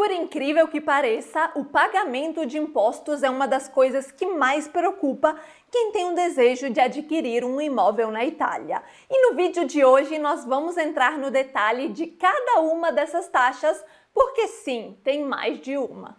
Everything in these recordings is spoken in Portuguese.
Por incrível que pareça, o pagamento de impostos é uma das coisas que mais preocupa quem tem um desejo de adquirir um imóvel na Itália. E no vídeo de hoje nós vamos entrar no detalhe de cada uma dessas taxas, porque sim, tem mais de uma.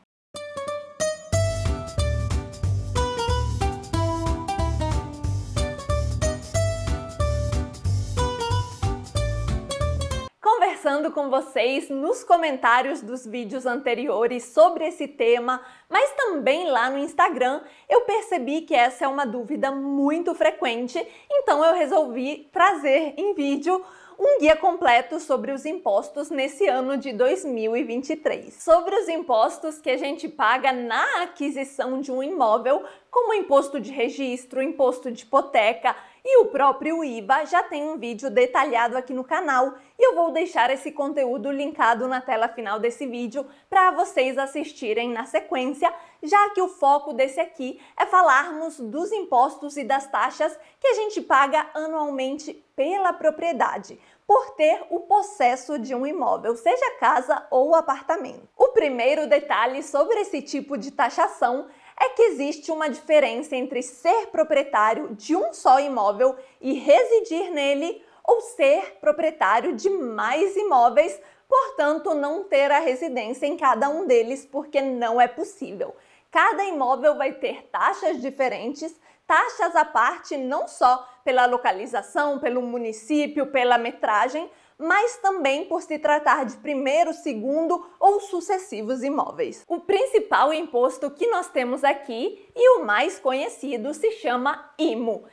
conversando com vocês nos comentários dos vídeos anteriores sobre esse tema, mas também lá no Instagram, eu percebi que essa é uma dúvida muito frequente, então eu resolvi trazer em vídeo um guia completo sobre os impostos nesse ano de 2023. Sobre os impostos que a gente paga na aquisição de um imóvel, como imposto de registro, imposto de hipoteca, e o próprio IVA já tem um vídeo detalhado aqui no canal e eu vou deixar esse conteúdo linkado na tela final desse vídeo para vocês assistirem na sequência, já que o foco desse aqui é falarmos dos impostos e das taxas que a gente paga anualmente pela propriedade, por ter o possesso de um imóvel, seja casa ou apartamento. O primeiro detalhe sobre esse tipo de taxação é que existe uma diferença entre ser proprietário de um só imóvel e residir nele ou ser proprietário de mais imóveis, portanto, não ter a residência em cada um deles, porque não é possível. Cada imóvel vai ter taxas diferentes, taxas à parte não só pela localização, pelo município, pela metragem, mas também por se tratar de primeiro, segundo ou sucessivos imóveis. O principal imposto que nós temos aqui e o mais conhecido se chama IMU,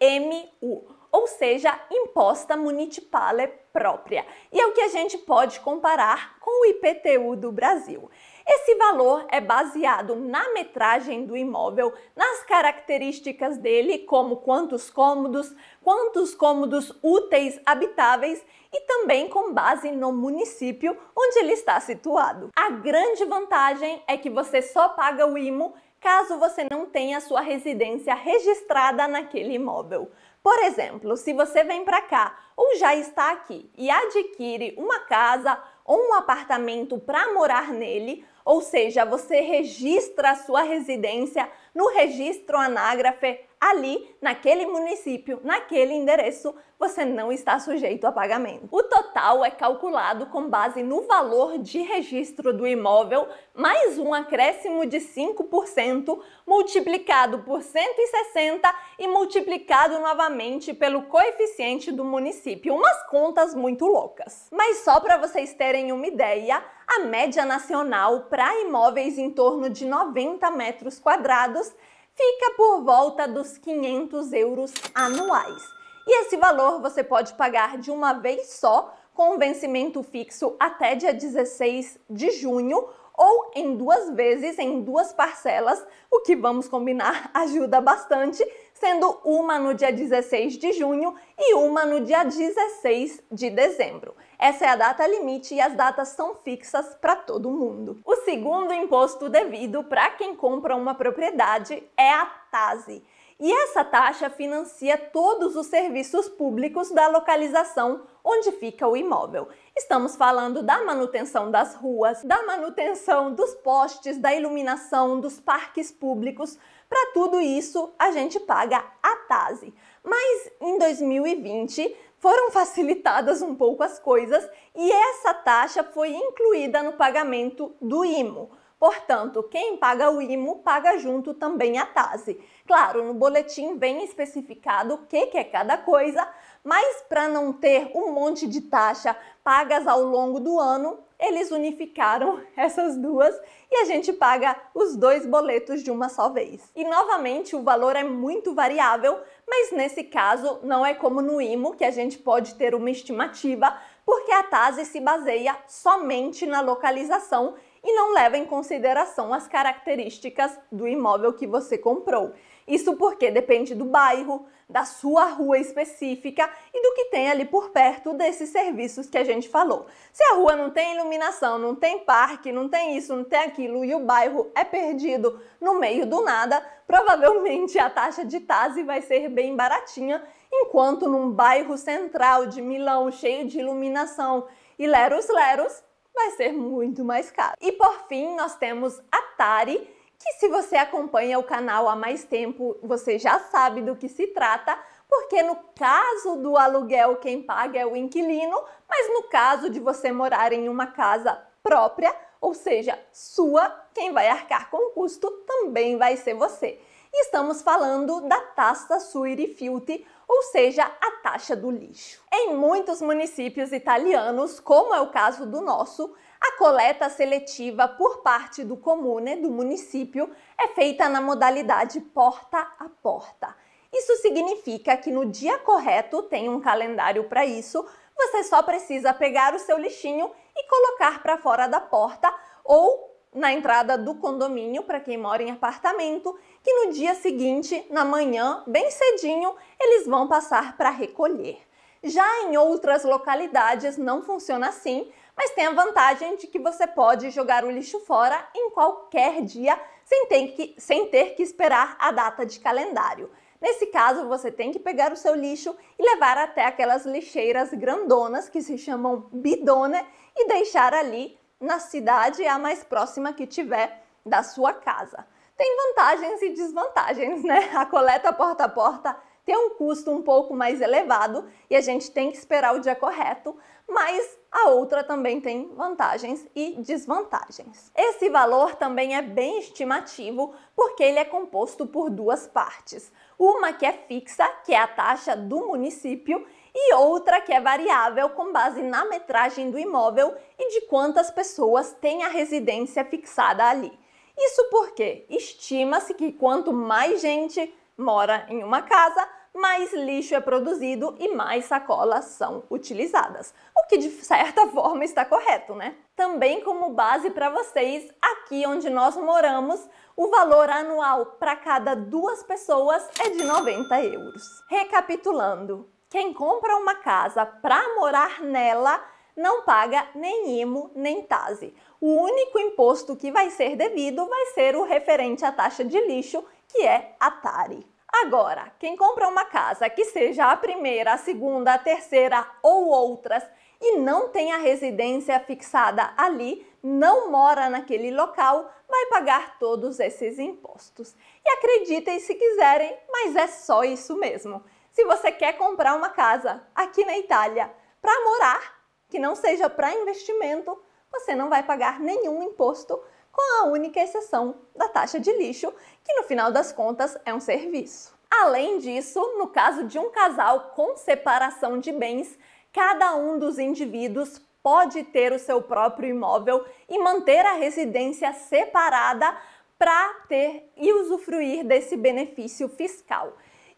IMU, ou seja, Imposta Municipale Própria. E é o que a gente pode comparar com o IPTU do Brasil. Esse valor é baseado na metragem do imóvel, nas características dele, como quantos cômodos, quantos cômodos úteis habitáveis e também com base no município onde ele está situado. A grande vantagem é que você só paga o IMO caso você não tenha sua residência registrada naquele imóvel. Por exemplo, se você vem para cá ou já está aqui e adquire uma casa ou um apartamento para morar nele, ou seja, você registra a sua residência no registro anágrafe ali, naquele município, naquele endereço, você não está sujeito a pagamento. O total é calculado com base no valor de registro do imóvel, mais um acréscimo de 5%, multiplicado por 160 e multiplicado novamente pelo coeficiente do município. Umas contas muito loucas. Mas só para vocês terem uma ideia, a média nacional para imóveis em torno de 90 metros quadrados fica por volta dos 500 euros anuais. E esse valor você pode pagar de uma vez só, com vencimento fixo até dia 16 de junho, ou em duas vezes, em duas parcelas, o que vamos combinar ajuda bastante sendo uma no dia 16 de junho e uma no dia 16 de dezembro. Essa é a data limite e as datas são fixas para todo mundo. O segundo imposto devido para quem compra uma propriedade é a TASE. E essa taxa financia todos os serviços públicos da localização onde fica o imóvel. Estamos falando da manutenção das ruas, da manutenção dos postes, da iluminação, dos parques públicos, para tudo isso, a gente paga a TASE. Mas em 2020 foram facilitadas um pouco as coisas e essa taxa foi incluída no pagamento do IMO. Portanto, quem paga o IMO paga junto também a TASE. Claro, no boletim vem especificado o que, que é cada coisa, mas para não ter um monte de taxa pagas ao longo do ano, eles unificaram essas duas e a gente paga os dois boletos de uma só vez. E novamente o valor é muito variável, mas nesse caso não é como no IMO que a gente pode ter uma estimativa, porque a TASE se baseia somente na localização e não leva em consideração as características do imóvel que você comprou. Isso porque depende do bairro, da sua rua específica e do que tem ali por perto desses serviços que a gente falou. Se a rua não tem iluminação, não tem parque, não tem isso, não tem aquilo e o bairro é perdido no meio do nada, provavelmente a taxa de TASE vai ser bem baratinha, enquanto num bairro central de Milão cheio de iluminação e leros leros vai ser muito mais caro. E por fim, nós temos a TARI, que se você acompanha o canal há mais tempo, você já sabe do que se trata, porque no caso do aluguel quem paga é o inquilino, mas no caso de você morar em uma casa própria, ou seja, sua, quem vai arcar com o custo também vai ser você. E estamos falando da taxa Suirifiuti, ou seja, a taxa do lixo. Em muitos municípios italianos, como é o caso do nosso, a coleta seletiva por parte do comune, do município, é feita na modalidade porta a porta. Isso significa que no dia correto, tem um calendário para isso, você só precisa pegar o seu lixinho e colocar para fora da porta ou na entrada do condomínio para quem mora em apartamento, que no dia seguinte, na manhã, bem cedinho, eles vão passar para recolher. Já em outras localidades não funciona assim, mas tem a vantagem de que você pode jogar o lixo fora em qualquer dia sem ter que, sem ter que esperar a data de calendário. Nesse caso, você tem que pegar o seu lixo e levar até aquelas lixeiras grandonas que se chamam bidone e deixar ali na cidade a mais próxima que tiver da sua casa. Tem vantagens e desvantagens, né? A coleta porta a porta tem um custo um pouco mais elevado e a gente tem que esperar o dia correto, mas a outra também tem vantagens e desvantagens. Esse valor também é bem estimativo porque ele é composto por duas partes. Uma que é fixa, que é a taxa do município, e outra que é variável com base na metragem do imóvel e de quantas pessoas têm a residência fixada ali. Isso porque estima-se que quanto mais gente mora em uma casa, mais lixo é produzido e mais sacolas são utilizadas que de certa forma está correto, né? Também como base para vocês, aqui onde nós moramos, o valor anual para cada duas pessoas é de 90 euros. Recapitulando, quem compra uma casa para morar nela não paga nem IMO nem TASE. O único imposto que vai ser devido vai ser o referente à taxa de lixo, que é a TARI. Agora, quem compra uma casa que seja a primeira, a segunda, a terceira ou outras e não tem a residência fixada ali, não mora naquele local, vai pagar todos esses impostos. E acreditem se quiserem, mas é só isso mesmo. Se você quer comprar uma casa aqui na Itália para morar, que não seja para investimento, você não vai pagar nenhum imposto com a única exceção da taxa de lixo, que no final das contas é um serviço. Além disso, no caso de um casal com separação de bens, cada um dos indivíduos pode ter o seu próprio imóvel e manter a residência separada para ter e usufruir desse benefício fiscal.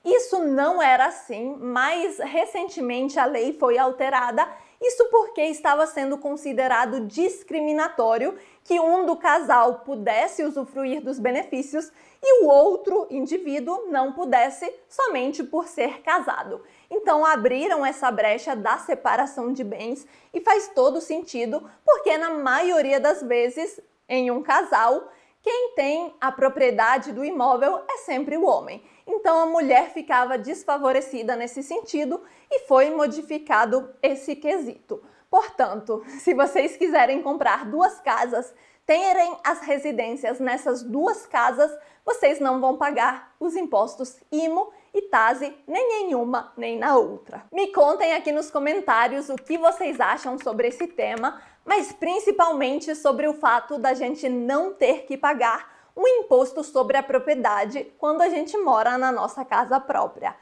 Isso não era assim, mas recentemente a lei foi alterada isso porque estava sendo considerado discriminatório que um do casal pudesse usufruir dos benefícios e o outro indivíduo não pudesse somente por ser casado. Então abriram essa brecha da separação de bens e faz todo sentido, porque na maioria das vezes em um casal, quem tem a propriedade do imóvel é sempre o homem. Então a mulher ficava desfavorecida nesse sentido e foi modificado esse quesito. Portanto, se vocês quiserem comprar duas casas, terem as residências nessas duas casas, vocês não vão pagar os impostos IMO e TASE nem em uma nem na outra. Me contem aqui nos comentários o que vocês acham sobre esse tema, mas principalmente sobre o fato da gente não ter que pagar um imposto sobre a propriedade quando a gente mora na nossa casa própria.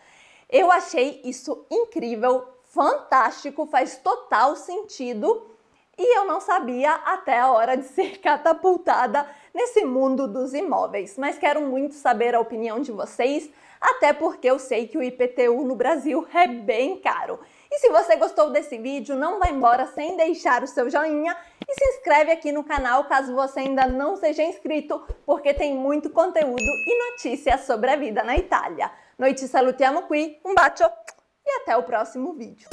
Eu achei isso incrível, fantástico, faz total sentido e eu não sabia até a hora de ser catapultada nesse mundo dos imóveis. Mas quero muito saber a opinião de vocês, até porque eu sei que o IPTU no Brasil é bem caro. E se você gostou desse vídeo, não vá embora sem deixar o seu joinha e se inscreve aqui no canal caso você ainda não seja inscrito, porque tem muito conteúdo e notícias sobre a vida na Itália. Noite, salutiamo qui, um bacio e até o próximo vídeo.